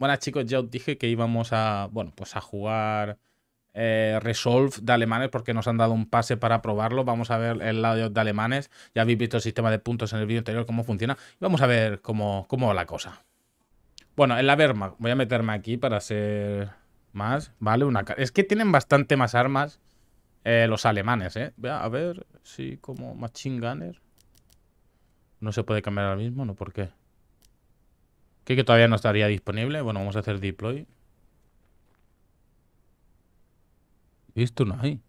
Bueno, chicos, ya os dije que íbamos a, bueno, pues a jugar eh, Resolve de alemanes porque nos han dado un pase para probarlo. Vamos a ver el lado de alemanes. Ya habéis visto el sistema de puntos en el vídeo anterior, cómo funciona. vamos a ver cómo, va la cosa. Bueno, en la Verma, voy a meterme aquí para hacer más, ¿vale? Una... Es que tienen bastante más armas eh, los alemanes, ¿eh? A ver, si como Machine Gunner. No se puede cambiar ahora mismo, ¿no? ¿Por qué? que todavía no estaría disponible. Bueno, vamos a hacer deploy. ¿Visto? esto no hay?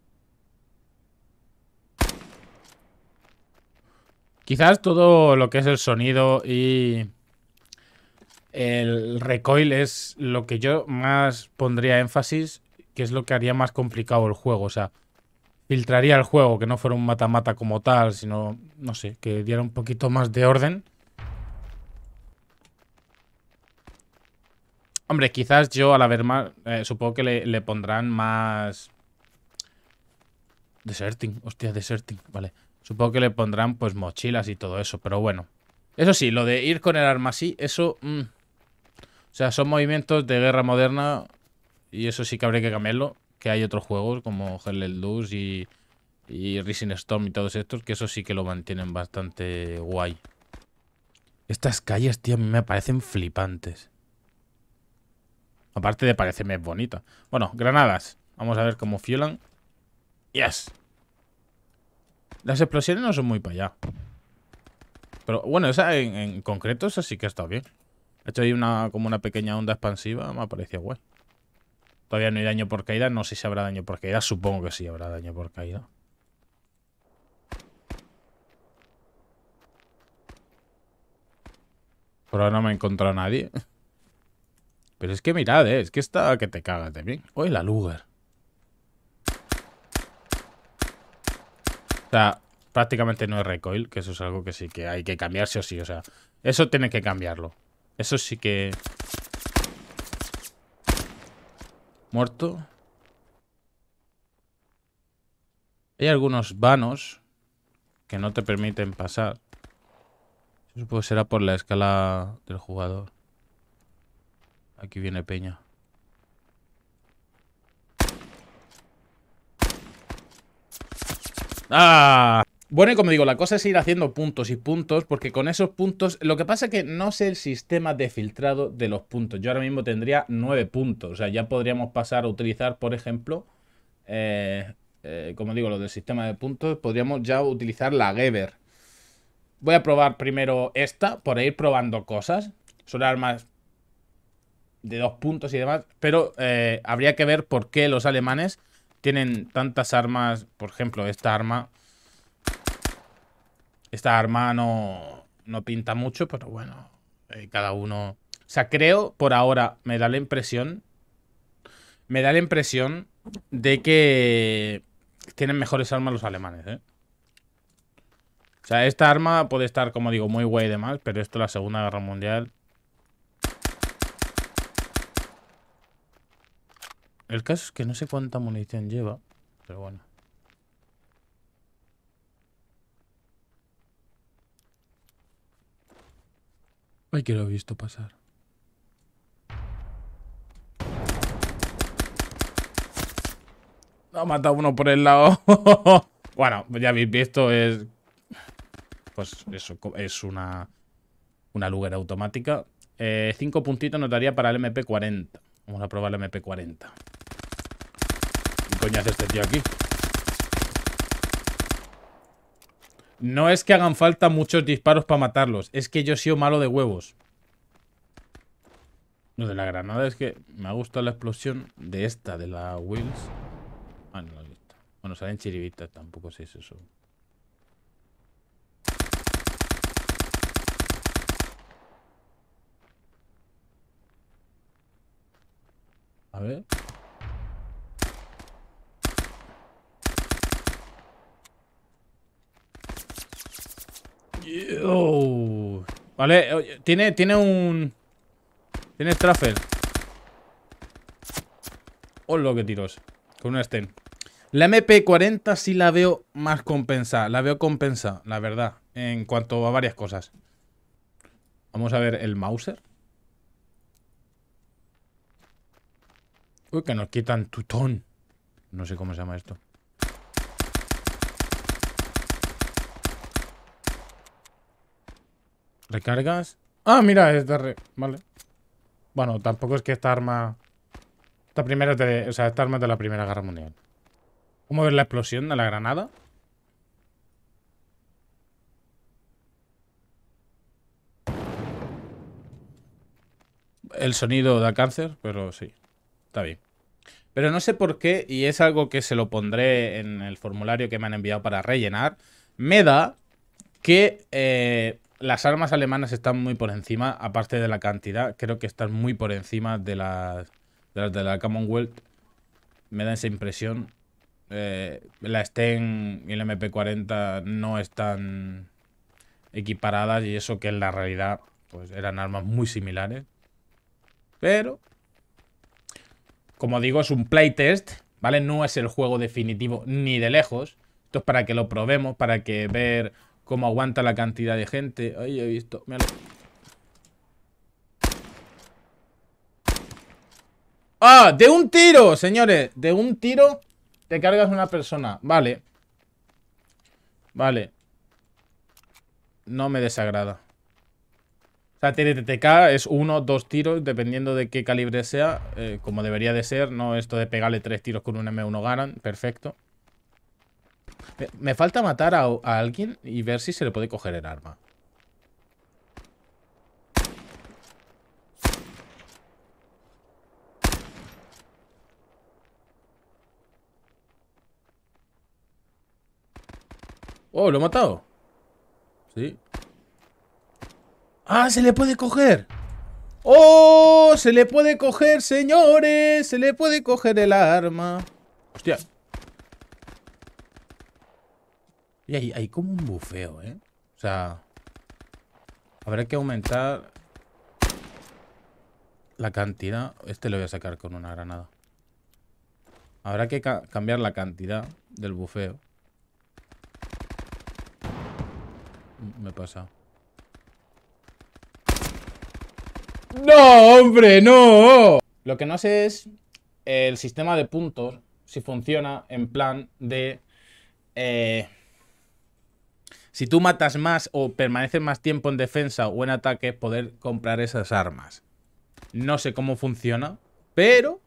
Quizás todo lo que es el sonido y el recoil es lo que yo más pondría énfasis, que es lo que haría más complicado el juego. O sea, filtraría el juego, que no fuera un mata-mata como tal, sino, no sé, que diera un poquito más de orden. Hombre, quizás yo al haber más... Eh, supongo que le, pondrán más... Deserting, hostia, deserting, vale. Supongo que le pondrán pues mochilas y todo eso, pero bueno. Eso sí, lo de ir con el arma así, eso... Mm. O sea, son movimientos de guerra moderna y eso sí que habría que cambiarlo. Que hay otros juegos como Hell Luz y, y Rising Storm y todos estos, que eso sí que lo mantienen bastante guay. Estas calles, tío, a mí me parecen flipantes. Aparte de parecerme bonita. Bueno, granadas. Vamos a ver cómo fiolan. ¡Yes! Las explosiones no son muy para allá. Pero bueno, esa en, concreto, esa sí que está bien. He hecho ahí una, como una pequeña onda expansiva, me parecido guay. Todavía no hay daño por caída, no sé si habrá daño por caída. Supongo que sí habrá daño por caída. Por ahora no me he encontrado a nadie. Pero es que mirad, eh, es que está que te cagas de bien. Oye, la Luger. O sea, prácticamente no es recoil, que eso es algo que sí que hay que cambiarse o sí. O sea, eso tiene que cambiarlo. Eso sí que... Muerto. Hay algunos vanos que no te permiten pasar. Eso supongo será por la escala del jugador. Aquí viene Peña. ¡Ah! Bueno, y como digo, la cosa es ir haciendo puntos y puntos, porque con esos puntos, lo que pasa es que no sé el sistema de filtrado de los puntos. Yo ahora mismo tendría nueve puntos, o sea, ya podríamos pasar a utilizar, por ejemplo, eh, eh, como digo, lo del sistema de puntos, podríamos ya utilizar la Geber. Voy a probar primero esta, por ir probando cosas. Son armas de dos puntos y demás, pero eh, habría que ver por qué los alemanes tienen tantas armas. Por ejemplo, esta arma. Esta arma no, no pinta mucho, pero bueno, eh, cada uno. O sea, creo por ahora me da la impresión. Me da la impresión de que tienen mejores armas los alemanes, ¿eh? O sea, esta arma puede estar, como digo, muy guay de mal, pero esto la Segunda Guerra Mundial El caso es que no sé cuánta munición lleva, pero bueno. Ay, que lo he visto pasar. Ha matado uno por el lado. bueno, ya habéis visto, es... Pues eso, es una... Una lugar automática. Eh, cinco puntitos notaría para el MP40. Vamos a probar el MP40 coño hace este tío aquí? No es que hagan falta muchos disparos para matarlos. Es que yo he sido malo de huevos. Lo de la granada es que me ha gustado la explosión de esta, de la Wills. Ah, no la Bueno, salen chirivitas. tampoco sé si es eso. A ver. Vale, tiene, tiene un... Tiene Straffel. O lo que tiros. Con una Sten. La MP40 sí la veo más compensada. La veo compensada, la verdad. En cuanto a varias cosas. Vamos a ver el Mauser. Uy, que nos quitan tutón. No sé cómo se llama esto. Recargas. Ah, mira, es de re... Vale. Bueno, tampoco es que esta arma... Esta primera de... O sea, esta arma es de la Primera Guerra Mundial. ¿Cómo ver la explosión de la granada? El sonido da cáncer, pero sí. Está bien. Pero no sé por qué, y es algo que se lo pondré en el formulario que me han enviado para rellenar, me da que eh, las armas alemanas están muy por encima, aparte de la cantidad, creo que están muy por encima de las de, la Commonwealth. Me da esa impresión. Eh, la Sten y el MP40 no están equiparadas y eso que en la realidad pues eran armas muy similares. Pero, como digo, es un playtest, ¿vale? No es el juego definitivo ni de lejos. Esto es para que lo probemos, para que ver cómo aguanta la cantidad de gente. Ay, he visto. ¡Ah! ¡De un tiro, señores! De un tiro te cargas una persona. Vale. Vale. No me desagrada. O sea, TTTK es uno, dos tiros, dependiendo de qué calibre sea. Eh, como debería de ser, no esto de pegarle tres tiros con un M1 Garand. Perfecto. Me, falta matar a, a, alguien y ver si se le puede coger el arma. Oh, lo he matado. Sí. ¡Ah, se le puede coger! ¡Oh! Se le puede coger, señores. Se le puede coger el arma. Hostia. Y hay, como un bufeo, ¿eh? O sea, habrá que aumentar la cantidad. Este lo voy a sacar con una granada. Habrá que cambiar la cantidad del bufeo. Mm, me pasa. ¡No, hombre, no! Lo que no sé es el sistema de puntos, si funciona en plan de... Eh, si tú matas más o permaneces más tiempo en defensa o en ataque, poder comprar esas armas. No sé cómo funciona, pero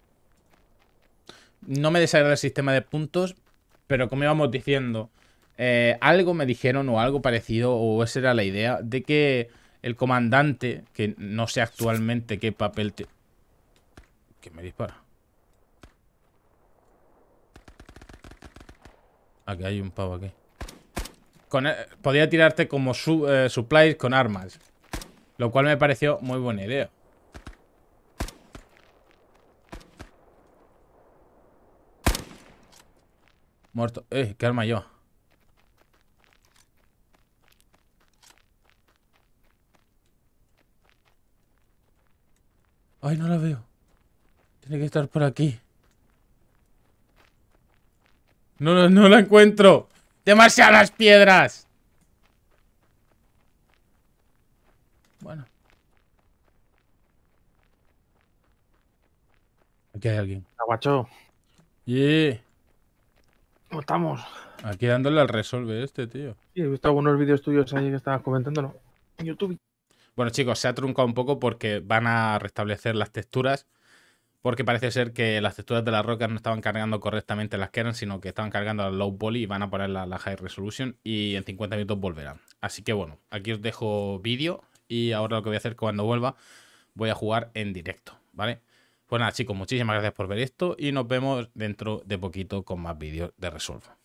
no me desagrada el sistema de puntos, pero como íbamos diciendo, eh, algo me dijeron o algo parecido, o esa era la idea, de que el comandante, que no sé actualmente qué papel... Te... Que me dispara. Aquí hay un pavo aquí. Eh, Podría tirarte como eh, supplies con armas. Lo cual me pareció muy buena idea. Muerto. Eh, qué arma yo. Ay, no la veo. Tiene que estar por aquí. no, no la encuentro. Demasiadas piedras. Bueno. Aquí hay alguien. Aguacho. Ah, ¿Y? ¿Cómo estamos? Aquí dándole al resolve este, tío. Sí, he visto algunos vídeos tuyos ahí que estabas comentándolo en YouTube. Bueno, chicos, se ha truncado un poco porque van a restablecer las texturas porque parece ser que las texturas de las rocas no estaban cargando correctamente las que eran, sino que estaban cargando a low poly y van a poner la, la high resolution y en 50 minutos volverán. Así que bueno, aquí os dejo vídeo y ahora lo que voy a hacer cuando vuelva, voy a jugar en directo, ¿vale? Pues nada chicos, muchísimas gracias por ver esto y nos vemos dentro de poquito con más vídeos de Resolve.